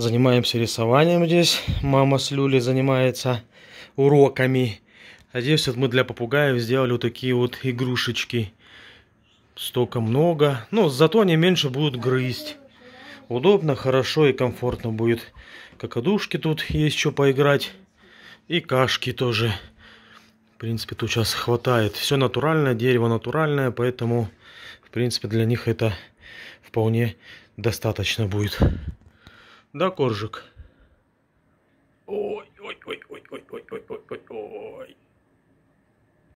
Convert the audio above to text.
Занимаемся рисованием здесь. Мама с Люлей занимается уроками. А здесь вот мы для попугаев сделали вот такие вот игрушечки. Столько много. Но ну, зато они меньше будут грызть. Удобно, хорошо и комфортно будет. Кокодушки тут есть что поиграть. И кашки тоже. В принципе, тут сейчас хватает. Все натуральное, дерево натуральное, поэтому, в принципе, для них это вполне достаточно будет. Да, Коржик?